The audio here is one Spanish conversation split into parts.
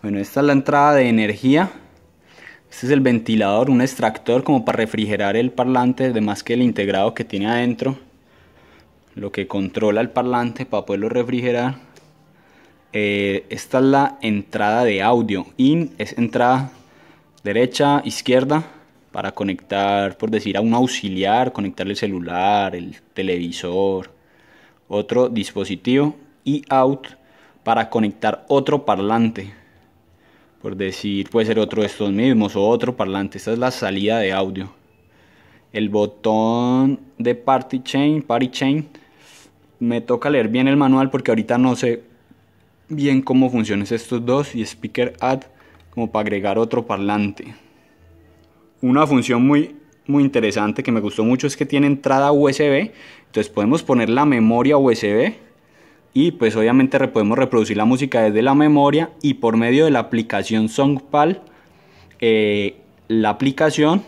Bueno, esta es la entrada de energía. Este es el ventilador, un extractor como para refrigerar el parlante, además que el integrado que tiene adentro, lo que controla el parlante para poderlo refrigerar. Eh, esta es la entrada de audio. In es entrada derecha, izquierda, para conectar, por decir, a un auxiliar, conectar el celular, el televisor, otro dispositivo. Y out para conectar otro parlante por decir, puede ser otro de estos mismos o otro parlante. Esta es la salida de audio. El botón de Party Chain, Party Chain, me toca leer bien el manual porque ahorita no sé bien cómo funcionan estos dos y Speaker Add como para agregar otro parlante. Una función muy muy interesante que me gustó mucho es que tiene entrada USB, entonces podemos poner la memoria USB y pues obviamente podemos reproducir la música desde la memoria y por medio de la aplicación Songpal eh, la aplicación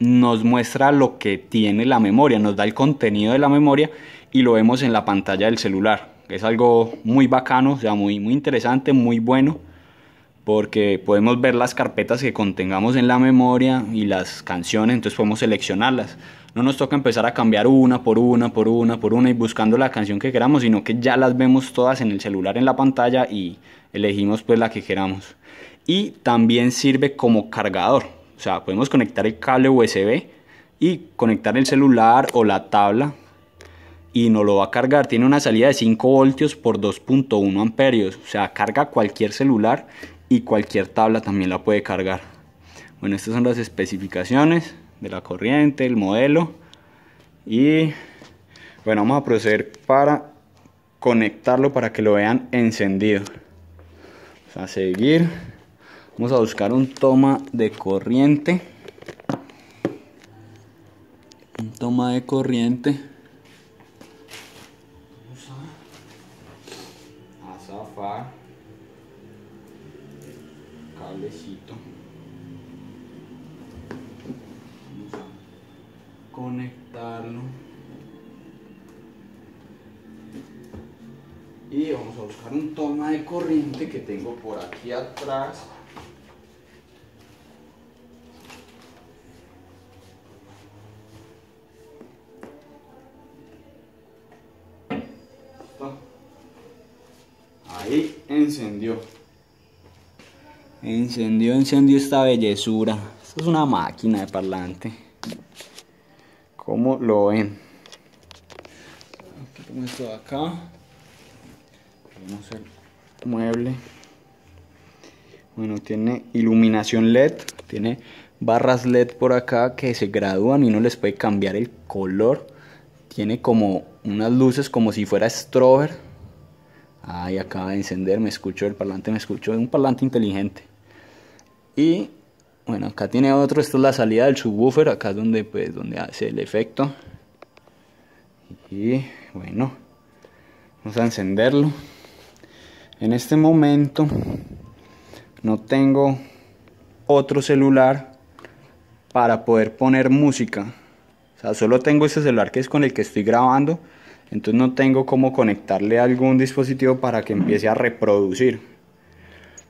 nos muestra lo que tiene la memoria, nos da el contenido de la memoria y lo vemos en la pantalla del celular. Es algo muy bacano, o sea, muy, muy interesante, muy bueno porque podemos ver las carpetas que contengamos en la memoria y las canciones, entonces podemos seleccionarlas. No nos toca empezar a cambiar una por una, por una, por una y buscando la canción que queramos, sino que ya las vemos todas en el celular, en la pantalla y elegimos pues la que queramos. Y también sirve como cargador, o sea, podemos conectar el cable USB y conectar el celular o la tabla y no lo va a cargar. Tiene una salida de 5 voltios por 2.1 amperios, o sea, carga cualquier celular y cualquier tabla también la puede cargar. Bueno, estas son las especificaciones de la corriente, el modelo y bueno, vamos a proceder para conectarlo para que lo vean encendido. Vamos a seguir. Vamos a buscar un toma de corriente. Un toma de corriente. conectarlo y vamos a buscar un toma de corriente que tengo por aquí atrás ahí encendió encendió encendió esta bellezura esto es una máquina de parlante ¿Cómo lo ven? Aquí tengo esto de acá. Vamos el mueble. Bueno, tiene iluminación LED. Tiene barras LED por acá que se gradúan y no les puede cambiar el color. Tiene como unas luces como si fuera strober. Ahí acaba de encender, me escucho el parlante, me escucho, es un parlante inteligente. Y bueno, acá tiene otro, esto es la salida del subwoofer, acá es donde, pues, donde hace el efecto. Y bueno, vamos a encenderlo. En este momento no tengo otro celular para poder poner música. O sea, solo tengo este celular que es con el que estoy grabando. Entonces no tengo cómo conectarle algún dispositivo para que empiece a reproducir.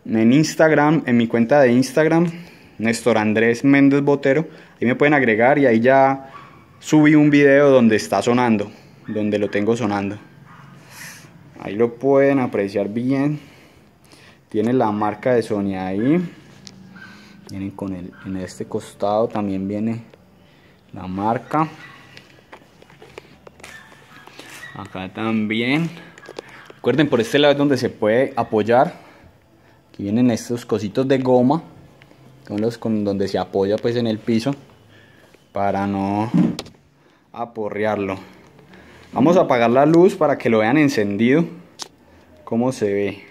En Instagram, en mi cuenta de Instagram, Néstor Andrés Méndez Botero. Ahí me pueden agregar y ahí ya subí un video donde está sonando, donde lo tengo sonando. Ahí lo pueden apreciar bien. Tiene la marca de Sony ahí. Vienen con el, en este costado también viene la marca. Acá también. Recuerden, por este lado es donde se puede apoyar. Aquí vienen estos cositos de goma con los con donde se apoya pues en el piso para no aporrearlo vamos a apagar la luz para que lo vean encendido como se ve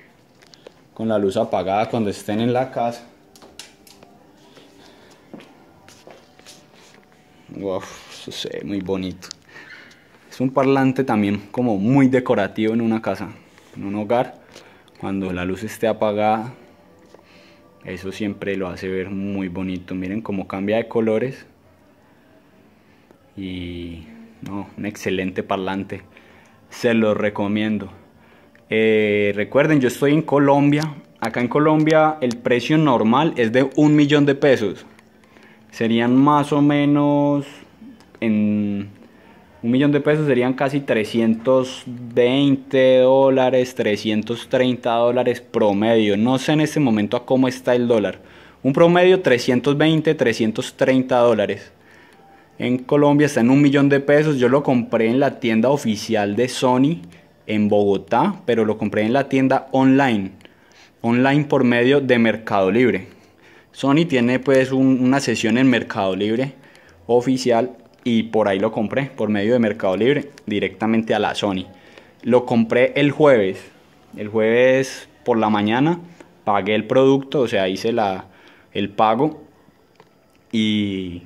con la luz apagada cuando estén en la casa se ve muy bonito es un parlante también como muy decorativo en una casa en un hogar cuando la luz esté apagada eso siempre lo hace ver muy bonito. Miren cómo cambia de colores. Y no, un excelente parlante. Se lo recomiendo. Eh, recuerden, yo estoy en Colombia. Acá en Colombia el precio normal es de un millón de pesos. Serían más o menos en un millón de pesos serían casi 320 dólares, 330 dólares promedio. No sé en este momento a cómo está el dólar. Un promedio 320, 330 dólares. En Colombia está en un millón de pesos. Yo lo compré en la tienda oficial de Sony en Bogotá, pero lo compré en la tienda online. Online por medio de Mercado Libre. Sony tiene pues una sesión en Mercado Libre oficial y por ahí lo compré, por medio de Mercado Libre, directamente a la Sony. Lo compré el jueves, el jueves por la mañana, pagué el producto, o sea, hice la, el pago y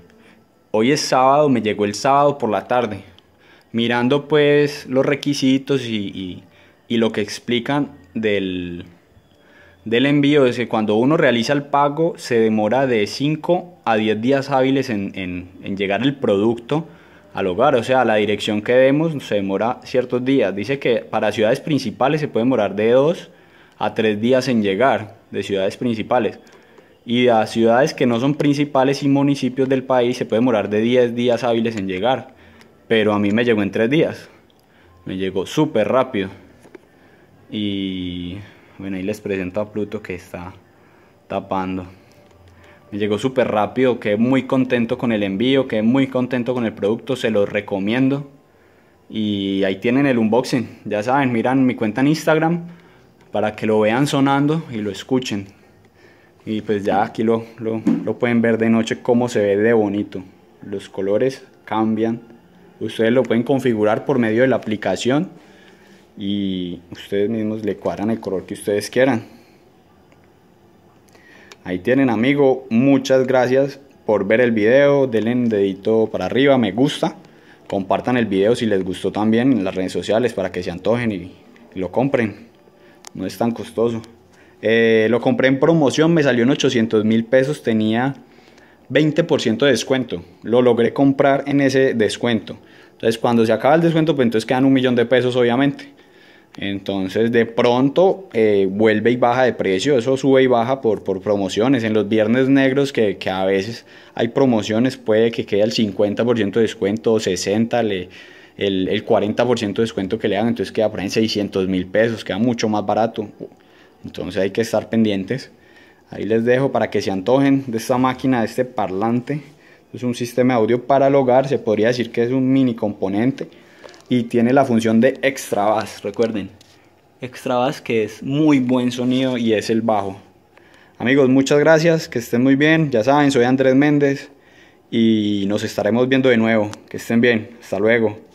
hoy es sábado, me llegó el sábado por la tarde. Mirando pues los requisitos y, y, y lo que explican del, del envío es que cuando uno realiza el pago se demora de 5 a 10 días hábiles en, llegar el producto al hogar, o sea, la dirección que demos se demora ciertos días. Dice que para ciudades principales se puede demorar de 2 a 3 días en llegar de ciudades principales. Y a ciudades que no son principales y municipios del país se puede demorar de 10 días hábiles en llegar. Pero a mí me llegó en 3 días. Me llegó súper rápido. Y bueno, ahí les presento a Pluto que está tapando. Me llegó súper rápido, quedé muy contento con el envío, quedé muy contento con el producto, se lo recomiendo. Y ahí tienen el unboxing, ya saben, miran mi cuenta en Instagram para que lo vean sonando y lo escuchen. Y pues ya aquí lo, lo, lo pueden ver de noche cómo se ve de bonito. Los colores cambian. Ustedes lo pueden configurar por medio de la aplicación y ustedes mismos le cuadran el color que ustedes quieran. Ahí tienen amigo, muchas gracias por ver el video, denle un dedito para arriba, me gusta, compartan el video si les gustó también en las redes sociales para que se antojen y, lo compren, no es tan costoso. Eh, lo compré en promoción, me salió en 800 mil pesos, tenía 20% de descuento, lo logré comprar en ese descuento. Entonces cuando se acaba el descuento, pues entonces quedan un millón de pesos obviamente. Entonces de pronto eh, vuelve y baja de precio, eso sube y baja por, promociones. En los viernes negros que, a veces hay promociones puede que quede el 50% de descuento, 60%, el, 40% de descuento que le dan, entonces queda por ahí en 600 mil pesos, queda mucho más barato. Entonces hay que estar pendientes. Ahí les dejo para que se antojen de esta máquina, de este parlante. Es un sistema audio para el hogar, se podría decir que es un mini componente y tiene la función de extra bass, recuerden. Extra bass que es muy buen sonido y es el bajo. Amigos, muchas gracias, que estén muy bien. Ya saben, soy Andrés Méndez y nos estaremos viendo de nuevo. Que estén bien. Hasta luego.